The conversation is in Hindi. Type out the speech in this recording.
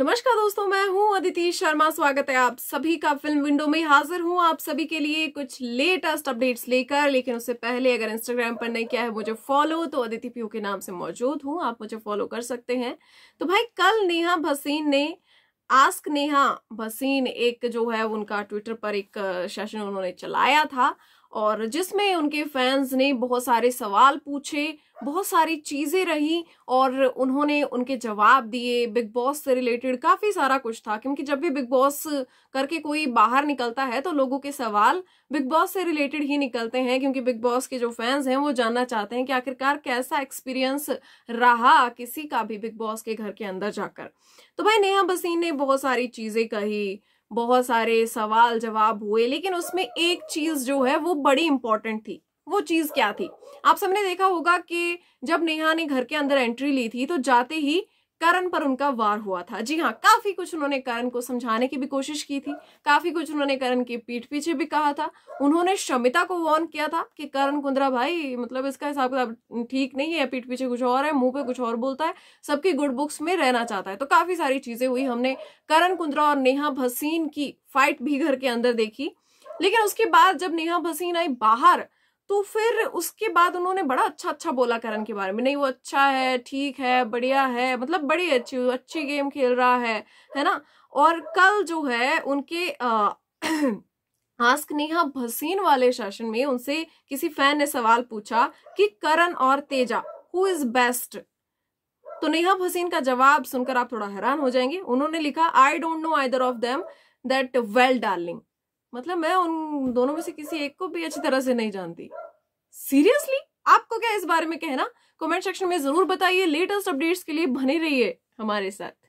नमस्कार दोस्तों मैं हूं अदिति शर्मा स्वागत है आप सभी का फिल्म विंडो में हाजिर हूं आप सभी के लिए कुछ लेटेस्ट अपडेट्स लेकर लेकिन उससे पहले अगर इंस्टाग्राम पर नहीं किया है मुझे फॉलो तो अदिति पीयू के नाम से मौजूद हूं आप मुझे फॉलो कर सकते हैं तो भाई कल नेहा भसीन ने आस्क नेहा भसीन एक जो है उनका ट्विटर पर एक सेशन उन्होंने चलाया था और जिसमें उनके फैंस ने बहुत सारे सवाल पूछे बहुत सारी चीज़ें रही और उन्होंने उनके जवाब दिए बिग बॉस से रिलेटेड काफ़ी सारा कुछ था क्योंकि जब भी बिग बॉस करके कोई बाहर निकलता है तो लोगों के सवाल बिग बॉस से रिलेटेड ही निकलते हैं क्योंकि बिग बॉस के जो फैंस हैं वो जानना चाहते हैं कि आखिरकार कैसा एक्सपीरियंस रहा किसी का भी बिग बॉस के घर के अंदर जाकर तो भाई नेहा बसीन ने बहुत सारी चीज़ें कही बहुत सारे सवाल जवाब हुए लेकिन उसमें एक चीज जो है वो बड़ी इंपॉर्टेंट थी वो चीज क्या थी आप सबने देखा होगा कि जब नेहा ने घर के अंदर एंट्री ली थी तो जाते ही करण पर उनका वार हुआ था जी हाँ काफी कुछ उन्होंने करण को समझाने की भी कोशिश की थी काफी कुछ उन्होंने करण के पीठ पीछे भी कहा था उन्होंने शमिता को वार्न किया था कि करण कुंद्रा भाई मतलब इसका हिसाब किताब ठीक नहीं है पीठ पीछे कुछ और है मुंह पे कुछ और बोलता है सबकी गुड बुक्स में रहना चाहता है तो काफी सारी चीजें हुई हमने करण कुंद्रा और नेहा भसीन की फाइट भी घर के अंदर देखी लेकिन उसके बाद जब नेहा भसीन आई बाहर तो फिर उसके बाद उन्होंने बड़ा अच्छा अच्छा बोला करण के बारे में नहीं वो अच्छा है ठीक है बढ़िया है मतलब बड़ी अच्छी अच्छी गेम खेल रहा है है ना और कल जो है उनके आ, आस्क नेहा भसीन वाले शासन में उनसे किसी फैन ने सवाल पूछा कि करण और तेजा हु इज बेस्ट तो नेहा भसीन का जवाब सुनकर आप थोड़ा हैरान हो जाएंगे उन्होंने लिखा I don't know either of them that well darling मतलब मैं उन दोनों में से किसी एक को भी अच्छी तरह से नहीं जानती सीरियसली आपको क्या इस बारे में कहना कमेंट सेक्शन में जरूर बताइए लेटेस्ट अपडेट्स के लिए बने रहिए हमारे साथ